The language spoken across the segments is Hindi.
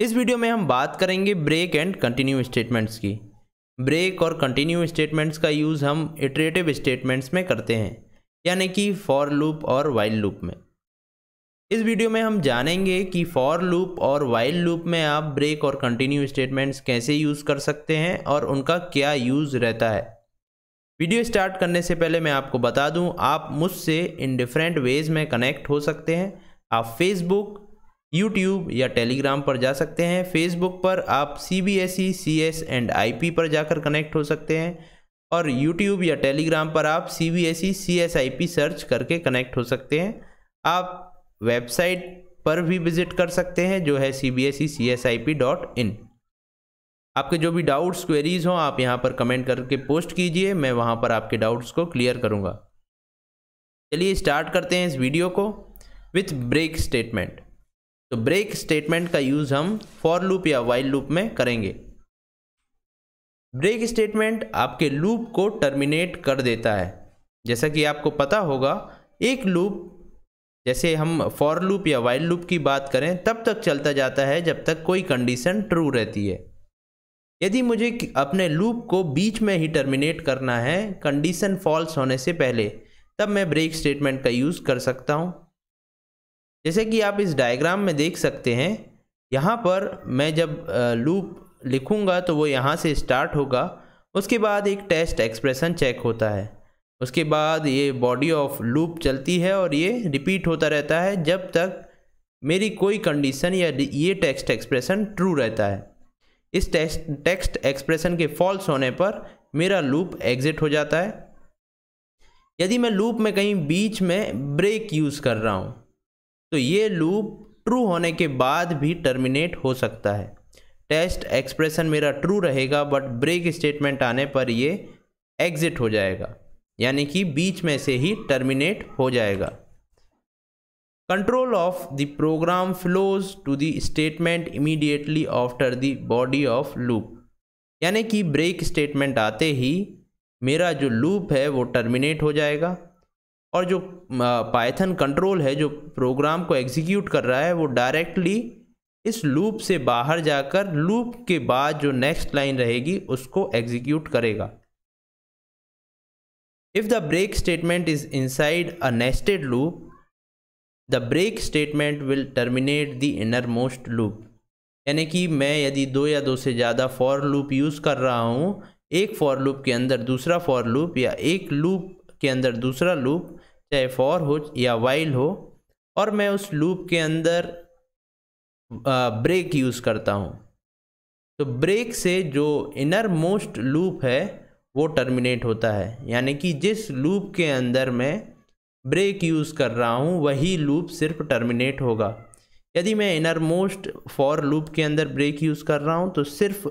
इस वीडियो में हम बात करेंगे ब्रेक एंड कंटिन्यू स्टेटमेंट्स की ब्रेक और कंटिन्यू स्टेटमेंट्स का यूज़ हम इटरेटिव स्टेटमेंट्स में करते हैं यानी कि फॉर लूप और वाइल्ड लूप में इस वीडियो में हम जानेंगे कि फॉर लूप और वाइल्ड लूप में आप ब्रेक और कंटिन्यू स्टेटमेंट्स कैसे यूज़ कर सकते हैं और उनका क्या यूज़ रहता है वीडियो स्टार्ट करने से पहले मैं आपको बता दूं आप मुझसे इन डिफरेंट वेज में कनेक्ट हो सकते हैं आप फेसबुक यूट्यूब या टेलीग्राम पर जा सकते हैं फेसबुक पर आप C B S E C S and I P पर जाकर कनेक्ट हो सकते हैं और यूट्यूब या टेलीग्राम पर आप C B S E C S I P search करके कनेक्ट हो सकते हैं आप वेबसाइट पर भी विजिट कर सकते हैं जो है C B S E C S I P dot in आपके जो भी डाउट्स क्वेरीज हों आप यहाँ पर कमेंट करके पोस्ट कीजिए मैं वहाँ पर आपके डाउट्स को क्लियर करूँगा चलिए स्टार्ट करते हैं इस वीडियो को विथ ब्रेक स्टेटमेंट तो ब्रेक स्टेटमेंट का यूज़ हम फॉर लूप या वाइल लूप में करेंगे ब्रेक स्टेटमेंट आपके लूप को टर्मिनेट कर देता है जैसा कि आपको पता होगा एक लूप जैसे हम फॉर लूप या वाइल लूप की बात करें तब तक चलता जाता है जब तक कोई कंडीशन ट्रू रहती है यदि मुझे अपने लूप को बीच में ही टर्मिनेट करना है कंडीशन फॉल्स होने से पहले तब मैं ब्रेक स्टेटमेंट का यूज़ कर सकता हूँ जैसे कि आप इस डायग्राम में देख सकते हैं यहाँ पर मैं जब लूप लिखूँगा तो वो यहाँ से स्टार्ट होगा उसके बाद एक टेस्ट एक्सप्रेशन चेक होता है उसके बाद ये बॉडी ऑफ लूप चलती है और ये रिपीट होता रहता है जब तक मेरी कोई कंडीशन या ये टेक्स्ट एक्सप्रेशन ट्रू रहता है इस टेक्स्ट टेक्स्ट एक्सप्रेशन के फॉल्स होने पर मेरा लूप एग्जिट हो जाता है यदि मैं लूप में कहीं बीच में ब्रेक यूज़ कर रहा हूँ तो ये लूप ट्रू होने के बाद भी टर्मिनेट हो सकता है टेस्ट एक्सप्रेशन मेरा ट्रू रहेगा बट ब्रेक स्टेटमेंट आने पर ये एग्जिट हो जाएगा यानी कि बीच में से ही टर्मिनेट हो जाएगा control of the program flows to the statement immediately after the body of loop यानी कि ब्रेक स्टेटमेंट आते ही मेरा जो लूप है वो टर्मिनेट हो जाएगा और जो पाइथन कंट्रोल है जो प्रोग्राम को एग्जीक्यूट कर रहा है वो डायरेक्टली इस लूप से बाहर जाकर लूप के बाद जो नेक्स्ट लाइन रहेगी उसको एग्जीक्यूट करेगा if the break statement is inside a nested loop the break statement will terminate the innermost loop यानी कि मैं यदि दो या दो से ज़्यादा फॉर लूप यूज़ कर रहा हूँ एक फॉर लूप के अंदर दूसरा फॉर लूप या एक लूप के अंदर दूसरा लूप चाहे फॉर हो या वाइल हो और मैं उस लूप के अंदर ब्रेक यूज़ करता हूँ तो ब्रेक से जो इनर मोस्ट लूप है वो टर्मिनेट होता है यानी कि जिस लूप के अंदर मैं ब्रेक यूज़ कर रहा हूँ वही लूप सिर्फ टर्मिनेट होगा यदि मैं इनर मोस्ट फॉर लूप के अंदर ब्रेक यूज़ कर रहा हूँ तो सिर्फ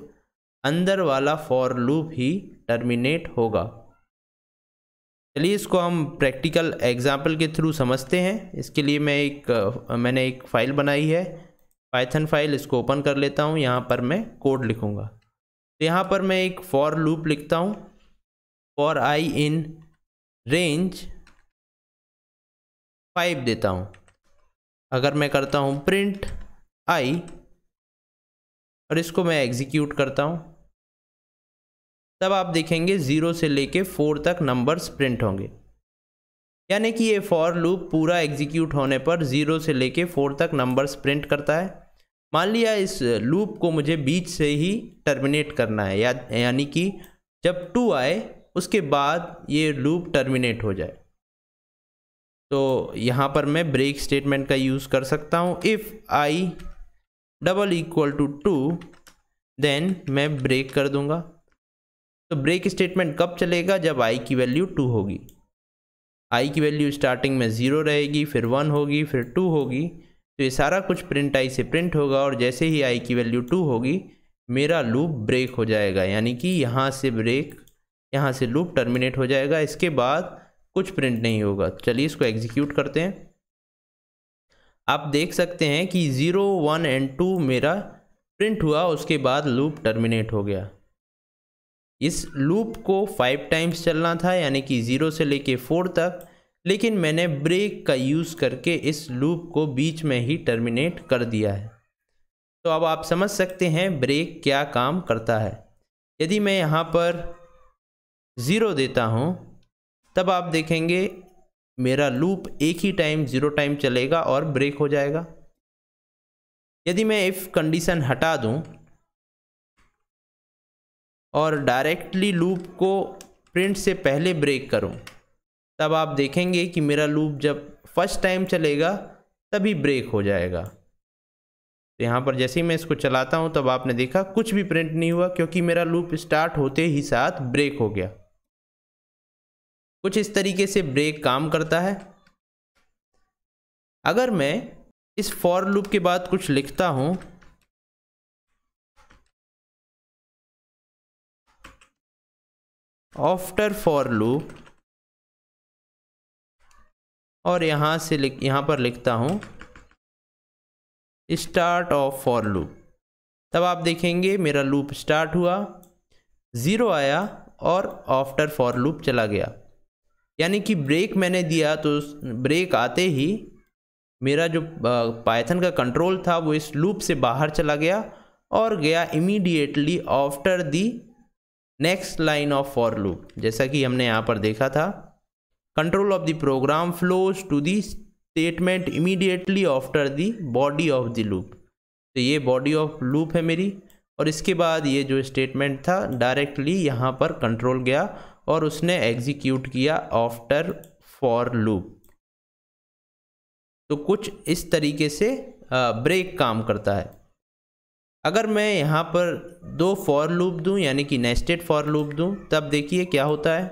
अंदर वाला फॉर लूप ही टर्मिनेट होगा चलिए इसको हम प्रैक्टिकल एग्जाम्पल के थ्रू समझते हैं इसके लिए मैं एक मैंने एक फ़ाइल बनाई है पाइथन फाइल इसको ओपन कर लेता हूँ यहाँ पर मैं कोड लिखूँगा तो यहाँ पर मैं एक फॉर लूप लिखता हूँ for i in range five देता हूँ अगर मैं करता हूँ प्रिंट आई और इसको मैं एग्जीक्यूट करता हूँ तब आप देखेंगे ज़ीरो से लेके फोर तक नंबर्स प्रिंट होंगे यानी कि ये फॉर लूप पूरा एग्जीक्यूट होने पर ज़ीरो से लेके फोर तक नंबर्स प्रिंट करता है मान लिया इस लूप को मुझे बीच से ही टर्मिनेट करना है या यानी कि जब टू आए उसके बाद ये लूप टर्मिनेट हो जाए तो यहाँ पर मैं ब्रेक स्टेटमेंट का यूज़ कर सकता हूँ if i double equal to two then मैं ब्रेक कर दूँगा तो ब्रेक स्टेटमेंट कब चलेगा जब आई की वैल्यू टू होगी आई की वैल्यू स्टार्टिंग में ज़ीरो रहेगी फिर वन होगी फिर टू होगी तो ये सारा कुछ प्रिंट आई से प्रिंट होगा और जैसे ही आई की वैल्यू टू होगी मेरा लूप ब्रेक हो जाएगा यानी कि यहाँ से ब्रेक यहाँ से लूप टर्मिनेट हो जाएगा इसके बाद कुछ प्रिंट नहीं होगा चलिए इसको एग्जीक्यूट करते हैं आप देख सकते हैं कि ज़ीरो वन एंड टू मेरा प्रिंट हुआ उसके बाद लूप टर्मिनेट हो गया इस लूप को फाइव टाइम्स चलना था यानी कि ज़ीरो से लेके फोर तक लेकिन मैंने ब्रेक का यूज़ करके इस लूप को बीच में ही टर्मिनेट कर दिया है तो अब आप समझ सकते हैं ब्रेक क्या काम करता है यदि मैं यहाँ पर ज़ीरो देता हूँ तब आप देखेंगे मेरा लूप एक ही टाइम ज़ीरो टाइम चलेगा और ब्रेक हो जाएगा यदि मैं इफ़ कंडीशन हटा दूँ और डायरेक्टली लूप को प्रिंट से पहले ब्रेक करूं तब आप देखेंगे कि मेरा लूप जब फर्स्ट टाइम चलेगा तभी ब्रेक हो जाएगा तो यहाँ पर जैसे ही मैं इसको चलाता हूँ तब आपने देखा कुछ भी प्रिंट नहीं हुआ क्योंकि मेरा लूप स्टार्ट होते ही साथ ब्रेक हो गया कुछ इस तरीके से ब्रेक काम करता है अगर मैं इस फॉर लूप के बाद कुछ लिखता हूँ आफ्टर फॉर लूप और यहाँ से लिख यहाँ पर लिखता हूँ स्टार्ट ऑफ फॉर लूप तब आप देखेंगे मेरा लूप स्टार्ट हुआ ज़ीरो आया और आफ्टर फॉर लूप चला गया यानी कि ब्रेक मैंने दिया तो ब्रेक आते ही मेरा जो पाइथन का कंट्रोल था वो इस लूप से बाहर चला गया और गया immediately after the next line of for loop जैसा कि हमने यहाँ पर देखा था control of the program flows to the statement immediately after the body of the loop तो ये बॉडी ऑफ लूप है मेरी और इसके बाद ये जो स्टेटमेंट था डायरेक्टली यहाँ पर कंट्रोल गया और उसने एग्जीक्यूट किया आफ्टर फॉर लूप तो कुछ इस तरीके से ब्रेक काम करता है अगर मैं यहाँ पर दो फॉर लूप दूँ यानी कि नेस्टेड फॉर लूप दूँ तब देखिए क्या होता है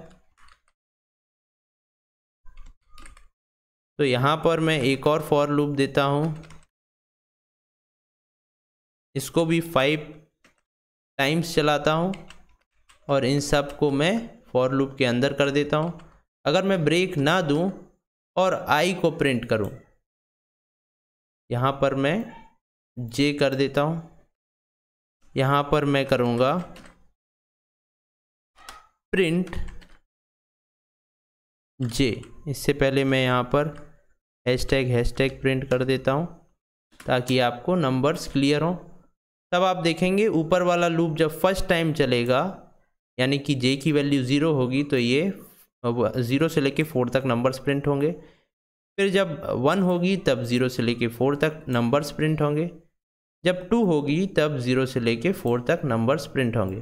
तो यहाँ पर मैं एक और फॉर लूप देता हूँ इसको भी फाइव टाइम्स चलाता हूँ और इन सब को मैं फॉर लूप के अंदर कर देता हूँ अगर मैं ब्रेक ना दूँ और आई को प्रिंट करूँ यहाँ पर मैं जे कर देता हूँ यहाँ पर मैं करूँगा प्रिंट जे इससे पहले मैं यहाँ पर hashtag hashtag print कर देता हूँ ताकि आपको नंबर्स क्लियर हों तब आप देखेंगे ऊपर वाला लूप जब फर्स्ट टाइम चलेगा यानी कि जे की वैल्यू ज़ीरो होगी तो ये ज़ीरो से लेके फोर तक नंबर्स प्रिंट होंगे फिर जब वन होगी तब ज़ीरो से लेके फोर तक नंबर्स प्रिंट होंगे जब टू होगी तब ज़ीरो से लेके फोर तक नंबर्स प्रिंट होंगे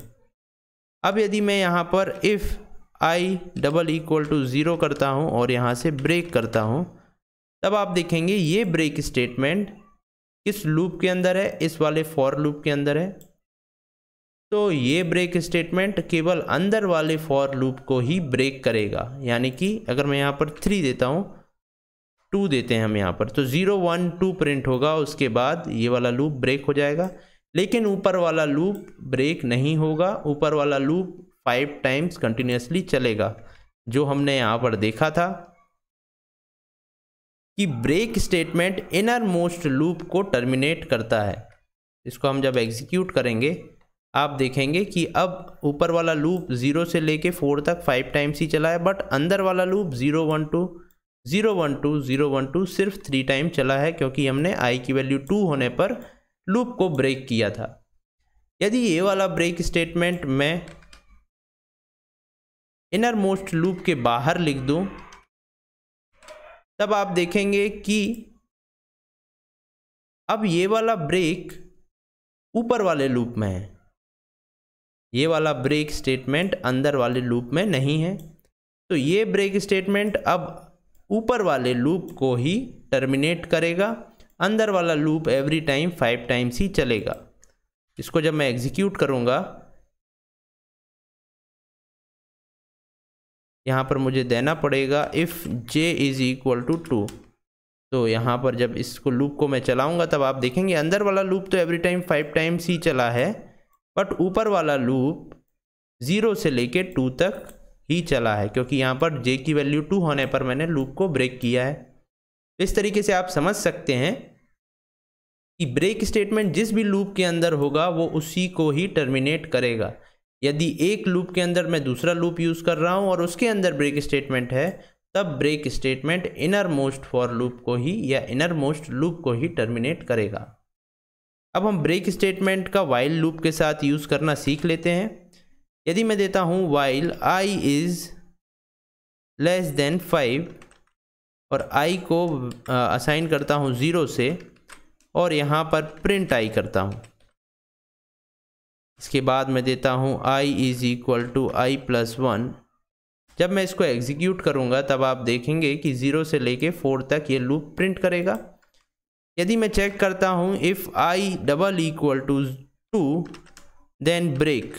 अब यदि मैं यहाँ पर if i double equal to zero करता हूँ और यहाँ से ब्रेक करता हूँ तब आप देखेंगे ये ब्रेक स्टेटमेंट किस लूप के अंदर है इस वाले फॉर लूप के अंदर है तो ये ब्रेक स्टेटमेंट केवल अंदर वाले फॉर लूप को ही ब्रेक करेगा यानी कि अगर मैं यहाँ पर थ्री देता हूँ टू देते हैं हम यहाँ पर तो ज़ीरो वन टू प्रिंट होगा उसके बाद ये वाला लूप ब्रेक हो जाएगा लेकिन ऊपर वाला लूप ब्रेक नहीं होगा ऊपर वाला लूप फाइव टाइम्स कंटिन्यूसली चलेगा जो हमने यहाँ पर देखा था कि break statement innermost loop को टर्मिनेट करता है इसको हम जब एग्जीक्यूट करेंगे आप देखेंगे कि अब ऊपर वाला लूप ज़ीरो से लेके फोर तक फाइव टाइम्स ही चला है बट अंदर वाला loop zero one two zero one two zero one two सिर्फ थ्री टाइम चला है क्योंकि हमने आई की वैल्यू टू होने पर लूप को ब्रेक किया था यदि ये वाला ब्रेक स्टेटमेंट मैं इनर मोस्ट लूप के बाहर लिख दूं तब आप देखेंगे कि अब ये वाला ब्रेक ऊपर वाले लूप में है ये वाला ब्रेक स्टेटमेंट अंदर वाले लूप में नहीं है तो ये ब्रेक स्टेटमेंट अब ऊपर वाले लूप को ही टर्मिनेट करेगा अंदर वाला loop every time five times ही चलेगा इसको जब मैं एग्जीक्यूट करूँगा यहाँ पर मुझे देना पड़ेगा if j is equal to two तो यहाँ पर जब इसको लूप को मैं चलाऊँगा तब आप देखेंगे अंदर वाला लूप तो एवरी टाइम फाइव टाइम्स ही चला है बट ऊपर वाला लूप ज़ीरो से लेके टू तक ही चला है क्योंकि यहाँ पर जे की वैल्यू टू होने पर मैंने लूप को ब्रेक किया है इस तरीके से आप समझ सकते हैं कि ब्रेक स्टेटमेंट जिस भी लूप के अंदर होगा वो उसी को ही टर्मिनेट करेगा यदि एक लूप के अंदर मैं दूसरा लूप यूज़ कर रहा हूँ और उसके अंदर ब्रेक स्टेटमेंट है तब break statement innermost for loop को ही या इनर मोस्ट लूप को ही टर्मिनेट करेगा अब हम ब्रेक स्टेटमेंट का वाइल लूप के साथ यूज़ करना सीख लेते हैं यदि मैं देता हूँ while i is less than five और आई को असाइन करता हूँ ज़ीरो से और यहाँ पर प्रिंट आई करता हूँ इसके बाद मैं देता हूँ i is equal to i plus one जब मैं इसको एग्जीक्यूट करूँगा तब आप देखेंगे कि ज़ीरो से लेके फोर तक ये लूप प्रिंट करेगा यदि मैं चेक करता हूँ if i double equal to two then break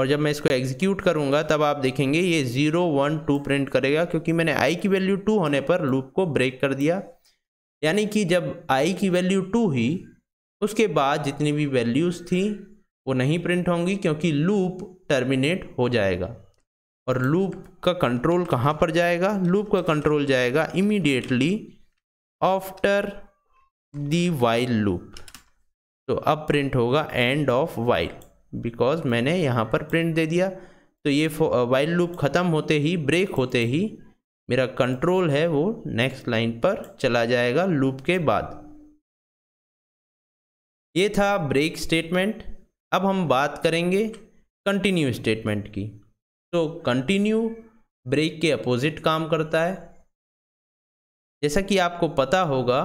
और जब मैं इसको एग्जीक्यूट करूँगा तब आप देखेंगे ये ज़ीरो वन टू प्रिंट करेगा क्योंकि मैंने आई की वैल्यू टू होने पर लूप को ब्रेक कर दिया यानी कि जब आई की वैल्यू टू हुई उसके बाद जितनी भी वैल्यूज़ थी वो नहीं प्रिंट होंगी क्योंकि लूप टर्मिनेट हो जाएगा और लूप का कंट्रोल कहाँ पर जाएगा लूप का कंट्रोल जाएगा immediately after the while loop तो अब प्रिंट होगा एंड ऑफ वाइल बिकॉज मैंने यहाँ पर प्रिंट दे दिया तो ये वाइल लूप ख़त्म होते ही ब्रेक होते ही मेरा कंट्रोल है वो नेक्स्ट लाइन पर चला जाएगा लूप के बाद ये था ब्रेक स्टेटमेंट अब हम बात करेंगे कंटिन्यू स्टेटमेंट की तो कंटिन्यू ब्रेक के अपोजिट काम करता है जैसा कि आपको पता होगा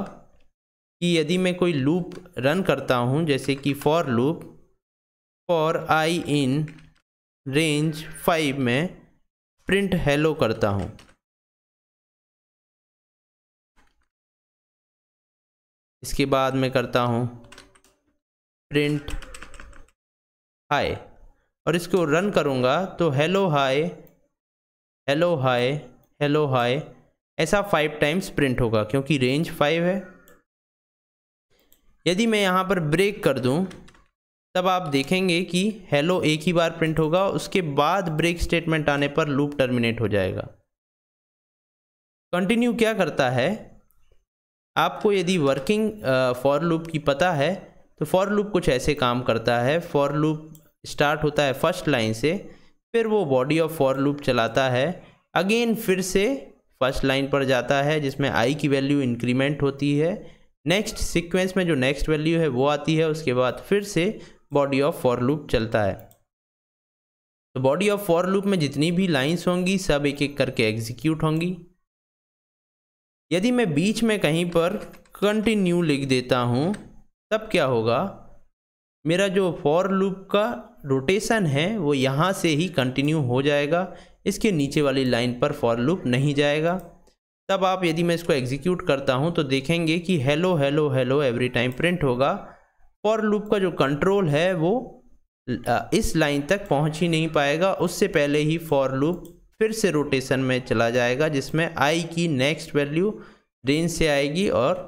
कि यदि मैं कोई लूप रन करता हूँ जैसे कि for loop for i in range five में प्रिंट हेलो करता हूँ इसके बाद मैं करता हूँ प्रिंट हाय और इसको रन करूँगा तो hello hi hello hi hello hi ऐसा फाइव टाइम्स प्रिंट होगा क्योंकि रेंज फाइव है यदि मैं यहाँ पर ब्रेक कर दूँ तब आप देखेंगे कि हेलो एक ही बार प्रिंट होगा उसके बाद ब्रेक स्टेटमेंट आने पर लूप टर्मिनेट हो जाएगा कंटिन्यू क्या करता है आपको यदि वर्किंग फॉर लूप की पता है तो फॉर लूप कुछ ऐसे काम करता है फॉर लूप स्टार्ट होता है फर्स्ट लाइन से फिर वो बॉडी ऑफ फॉर लूप चलाता है अगेन फिर से फर्स्ट लाइन पर जाता है जिसमें आई की वैल्यू इंक्रीमेंट होती है नेक्स्ट सीक्वेंस में जो नेक्स्ट वैल्यू है वो आती है उसके बाद फिर से बॉडी ऑफ फॉर लूप चलता है तो बॉडी ऑफ फॉर लूप में जितनी भी लाइंस होंगी सब एक एक करके एग्जीक्यूट होंगी यदि मैं बीच में कहीं पर कंटिन्यू लिख देता हूँ तब क्या होगा मेरा जो फॉर लूप का रोटेशन है वो यहाँ से ही कंटिन्यू हो जाएगा इसके नीचे वाली लाइन पर फॉर लूप नहीं जाएगा तब आप यदि मैं इसको एग्जीक्यूट करता हूँ तो देखेंगे कि hello hello hello every time print होगा फॉर लूप का जो कंट्रोल है वो इस लाइन तक पहुंच ही नहीं पाएगा उससे पहले ही फॉर लूप फिर से रोटेशन में चला जाएगा जिसमें आई की नेक्स्ट वैल्यू रेंज से आएगी और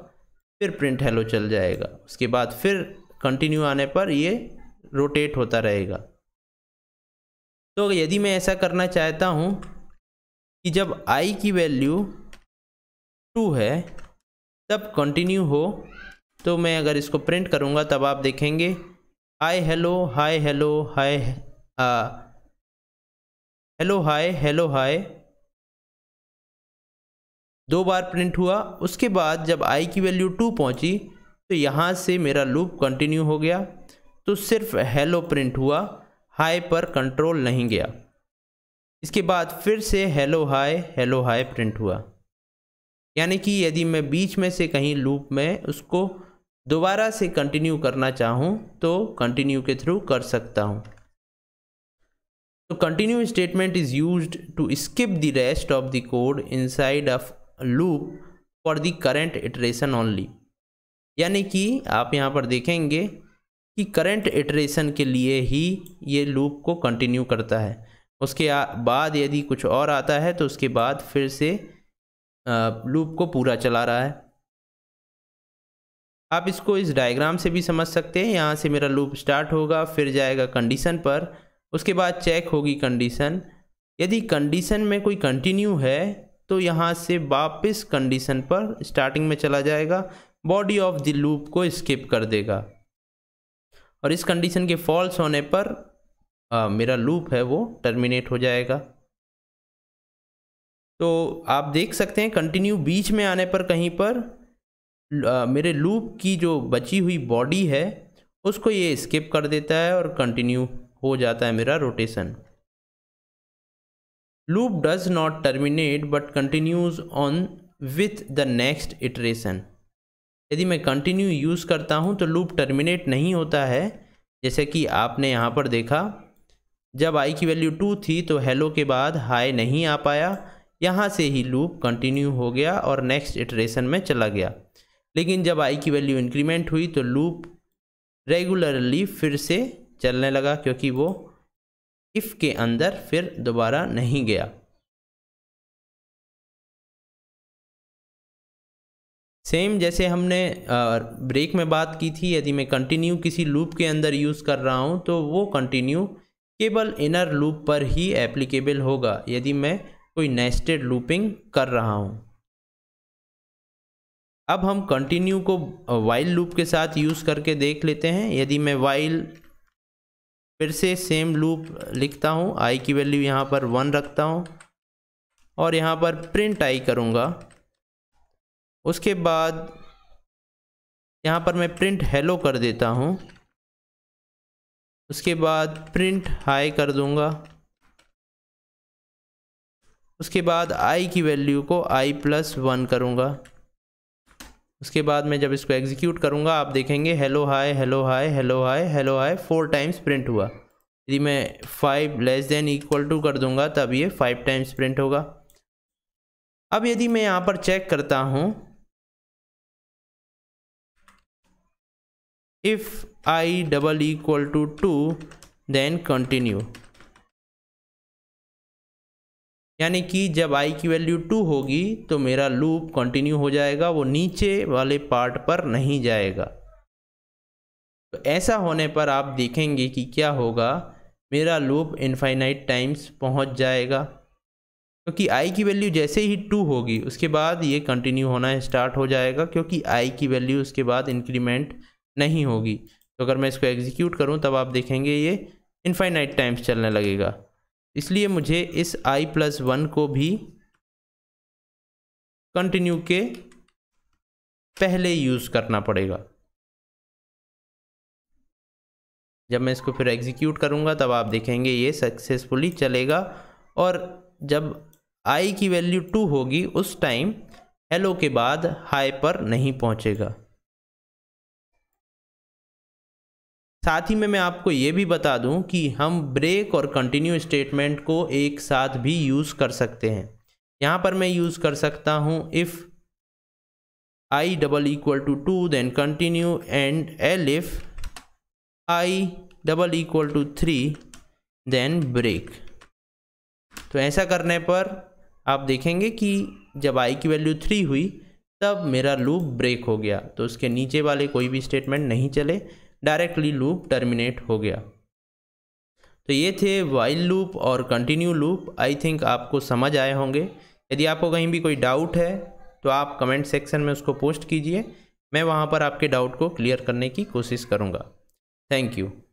फिर प्रिंट हेलो चल जाएगा उसके बाद फिर कंटिन्यू आने पर ये रोटेट होता रहेगा तो यदि मैं ऐसा करना चाहता हूँ कि जब आई की वैल्यू टू है तब कंटिन्यू हो तो मैं अगर इसको प्रिंट करूँगा तब आप देखेंगे hi hello hi hello hi hello hi hello hi दो बार प्रिंट हुआ उसके बाद जब आई की वैल्यू टू पहुंची तो यहाँ से मेरा लूप कंटिन्यू हो गया तो सिर्फ हेलो प्रिंट हुआ हाई पर कंट्रोल नहीं गया इसके बाद फिर से hello hi hello hi print हुआ यानी कि यदि मैं बीच में से कहीं लूप में उसको दोबारा से कंटिन्यू करना चाहूँ तो कंटिन्यू के थ्रू कर सकता हूँ तो continue statement is use to skip the rest of the code inside of loop for the current iteration only यानी कि आप यहाँ पर देखेंगे कि करेंट इटरेशन के लिए ही ये लूप को कंटिन्यू करता है उसके बाद यदि कुछ और आता है तो उसके बाद फिर से लूप को पूरा चला रहा है आप इसको इस डायग्राम से भी समझ सकते हैं यहाँ से मेरा लूप स्टार्ट होगा फिर जाएगा कंडीशन पर उसके बाद चेक होगी कंडीशन यदि कंडीशन में कोई कंटिन्यू है तो यहाँ से वापस कंडीशन पर स्टार्टिंग में चला जाएगा बॉडी ऑफ द लूप को स्किप कर देगा और इस कंडीशन के फॉल्स होने पर आ, मेरा लूप है वो टर्मिनेट हो जाएगा तो आप देख सकते हैं कंटिन्यू बीच में आने पर कहीं पर मेरे लूप की जो बची हुई बॉडी है उसको ये स्किप कर देता है और कंटिन्यू हो जाता है मेरा rotation loop does not terminate but continues on with the next iteration यदि मैं कंटिन्यू यूज़ करता हूँ तो लूप टर्मिनेट नहीं होता है जैसे कि आपने यहाँ पर देखा जब आई की वैल्यू टू थी तो हेलो के बाद हाई नहीं आ पाया यहाँ से ही लूप कंटिन्यू हो गया और नेक्स्ट इटरेशन में चला गया लेकिन जब आई की वैल्यू इंक्रीमेंट हुई तो लूप रेगुलरली फिर से चलने लगा क्योंकि वो इफ़ के अंदर फिर दोबारा नहीं गया सेम जैसे हमने ब्रेक में बात की थी यदि मैं कंटिन्यू किसी लूप के अंदर यूज़ कर रहा हूँ तो वो कंटिन्यू केवल इनर लूप पर ही एप्लीकेबल होगा यदि मैं कोई नेस्टेड लूपिंग कर रहा हूँ अब हम कंटिन्यू को वाइल लूप के साथ यूज़ करके देख लेते हैं यदि मैं वाइल फिर से सेम लूप लिखता हूँ आई की वैल्यू यहाँ पर वन रखता हूँ और यहाँ पर प्रिंट आई करूँगा उसके बाद यहाँ पर मैं प्रिंट हेलो कर देता हूँ उसके बाद प्रिंट हाई कर दूँगा उसके बाद आई की वैल्यू को आई प्लस वन करूँगा उसके बाद मैं जब इसको एग्जीक्यूट करूँगा आप देखेंगे hello hi hello hi hello hi hello hi four times print हुआ यदि मैं five less than equal to कर दूंगा तब ये फाइव टाइम्स प्रिंट होगा अब यदि मैं यहाँ पर चेक करता हूँ if i double equal to two then continue यानी कि जब आई की वैल्यू टू होगी तो मेरा लूप कंटिन्यू हो जाएगा वो नीचे वाले पार्ट पर नहीं जाएगा तो ऐसा होने पर आप देखेंगे कि क्या होगा मेरा लूप इनफाइनाइट टाइम्स पहुंच जाएगा क्योंकि तो आई की वैल्यू जैसे ही टू होगी उसके बाद ये कंटिन्यू होना स्टार्ट हो जाएगा क्योंकि आई की वैल्यू उसके बाद इंक्रीमेंट नहीं होगी तो अगर मैं इसको एग्जीक्यूट करूँ तब आप देखेंगे ये इनफाइनाइट टाइम्स चलने लगेगा इसलिए मुझे इस i प्लस वन को भी कंटिन्यू के पहले यूज़ करना पड़ेगा जब मैं इसको फिर एग्जीक्यूट करूँगा तब आप देखेंगे ये सक्सेसफुली चलेगा और जब i की वैल्यू टू होगी उस टाइम हेलो के बाद हाई पर नहीं पहुँचेगा साथ ही में मैं आपको ये भी बता दूं कि हम ब्रेक और कंटिन्यू स्टेटमेंट को एक साथ भी यूज़ कर सकते हैं यहाँ पर मैं यूज़ कर सकता हूँ if i double equal to two then continue and elif i double equal to three then break तो ऐसा करने पर आप देखेंगे कि जब आई की वैल्यू थ्री हुई तब मेरा लूप ब्रेक हो गया तो उसके नीचे वाले कोई भी स्टेटमेंट नहीं चले डायरेक्टली लूप टर्मिनेट हो गया तो ये थे वाइल लूप और कंटिन्यू लूप आई थिंक आपको समझ आए होंगे यदि आपको कहीं भी कोई डाउट है तो आप कमेंट सेक्शन में उसको पोस्ट कीजिए मैं वहाँ पर आपके डाउट को क्लियर करने की कोशिश करूँगा थैंक यू